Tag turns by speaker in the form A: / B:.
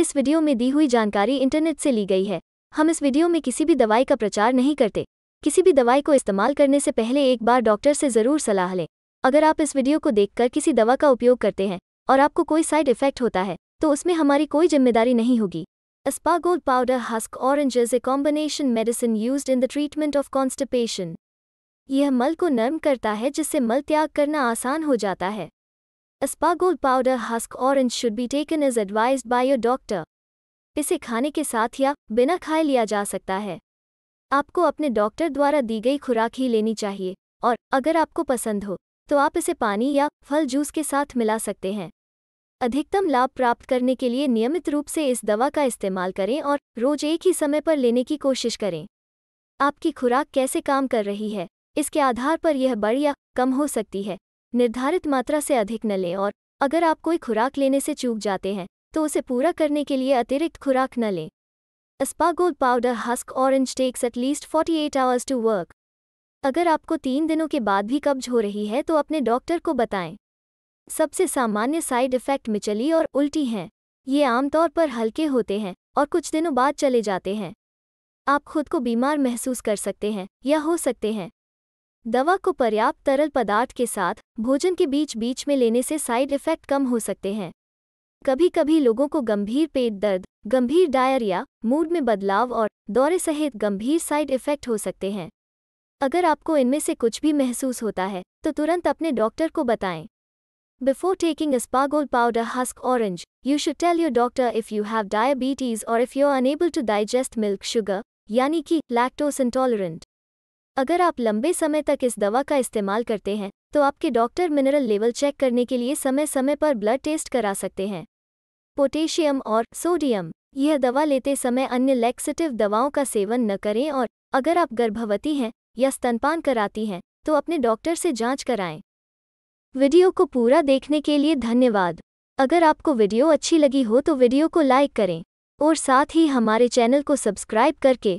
A: इस वीडियो में दी हुई जानकारी इंटरनेट से ली गई है हम इस वीडियो में किसी भी दवाई का प्रचार नहीं करते किसी भी दवाई को इस्तेमाल करने से पहले एक बार डॉक्टर से ज़रूर सलाह लें अगर आप इस वीडियो को देखकर किसी दवा का उपयोग करते हैं और आपको कोई साइड इफेक्ट होता है तो उसमें हमारी कोई जिम्मेदारी नहीं होगी अस्पागोल powder husk orange is combination medicine use in the treatment of constipation यह मल को नर्म करता है जिससे मल त्याग करना आसान हो जाता है एस्पागोल powder husk orange should be taken is advised by your doctor इसे खाने के साथ या बिना खाए लिया जा सकता है आपको अपने डॉक्टर द्वारा दी गई खुराक ही लेनी चाहिए और अगर आपको पसंद हो तो आप इसे पानी या फल जूस के साथ मिला सकते हैं अधिकतम लाभ प्राप्त करने के लिए नियमित रूप से इस दवा का इस्तेमाल करें और रोज एक ही समय पर लेने की कोशिश करें आपकी खुराक कैसे काम कर रही है इसके आधार पर यह बढ़ या कम हो सकती है निर्धारित मात्रा से अधिक न लें और अगर आप कोई खुराक लेने से चूक जाते हैं तो उसे पूरा करने के लिए अतिरिक्त खुराक न लें अस्पागोल powder husk orange takes at least 48 hours to work अगर आपको तीन दिनों के बाद भी कब्ज हो रही है तो अपने डॉक्टर को बताएं सबसे सामान्य साइड इफेक्ट मिचली और उल्टी हैं ये आमतौर पर हल्के होते हैं और कुछ दिनों बाद चले जाते हैं आप खुद को बीमार महसूस कर सकते हैं या हो सकते हैं दवा को पर्याप्त तरल पदार्थ के साथ भोजन के बीच बीच में लेने से साइड इफेक्ट कम हो सकते हैं कभी कभी लोगों को गंभीर पेट दर्द गंभीर डायरिया मूड में बदलाव और दौरे सहित गंभीर साइड इफेक्ट हो सकते हैं अगर आपको इनमें से कुछ भी महसूस होता है तो तुरंत अपने डॉक्टर को बताएं बिफोर टेकिंग स्पागोल powder husk orange you should tell your doctor if you have diabetes और if you are unable to digest milk sugar यानी कि लैक्टोस इंटॉलरेंट अगर आप लंबे समय तक इस दवा का इस्तेमाल करते हैं तो आपके डॉक्टर मिनरल लेवल चेक करने के लिए समय समय पर ब्लड टेस्ट करा सकते हैं पोटेशियम और सोडियम यह दवा लेते समय अन्य लैक्सेटिव दवाओं का सेवन न करें और अगर आप गर्भवती हैं या स्तनपान कराती हैं तो अपने डॉक्टर से जांच कराएं वीडियो को पूरा देखने के लिए धन्यवाद अगर आपको वीडियो अच्छी लगी हो तो वीडियो को लाइक करें और साथ ही हमारे चैनल को सब्सक्राइब करके